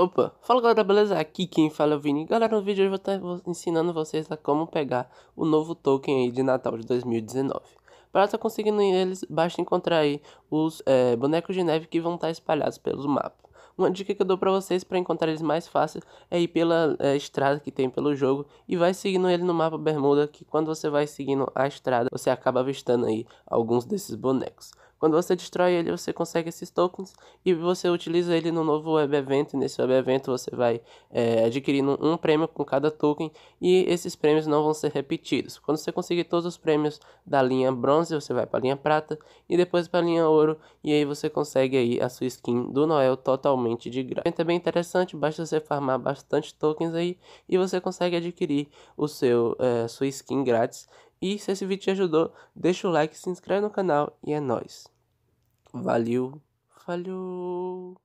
Opa, fala galera, beleza? Aqui quem fala é o Vini. Galera, no vídeo eu vou estar ensinando vocês a como pegar o novo token aí de Natal de 2019. Para estar conseguindo eles, basta encontrar aí os é, bonecos de neve que vão estar tá espalhados pelo mapa. Uma dica que eu dou para vocês para encontrar eles mais fácil é ir pela é, estrada que tem pelo jogo e vai seguindo ele no mapa Bermuda, que quando você vai seguindo a estrada, você acaba avistando aí alguns desses bonecos. Quando você destrói ele, você consegue esses tokens e você utiliza ele no novo web evento. Nesse web evento, você vai é, adquirindo um prêmio com cada token e esses prêmios não vão ser repetidos. Quando você conseguir todos os prêmios da linha bronze, você vai para a linha prata e depois para a linha ouro e aí você consegue aí a sua skin do Noel totalmente de graça. É bem interessante, basta você farmar bastante tokens aí e você consegue adquirir o seu é, sua skin grátis. E se esse vídeo te ajudou, deixa o like, se inscreve no canal e é nóis. Valeu, falhou.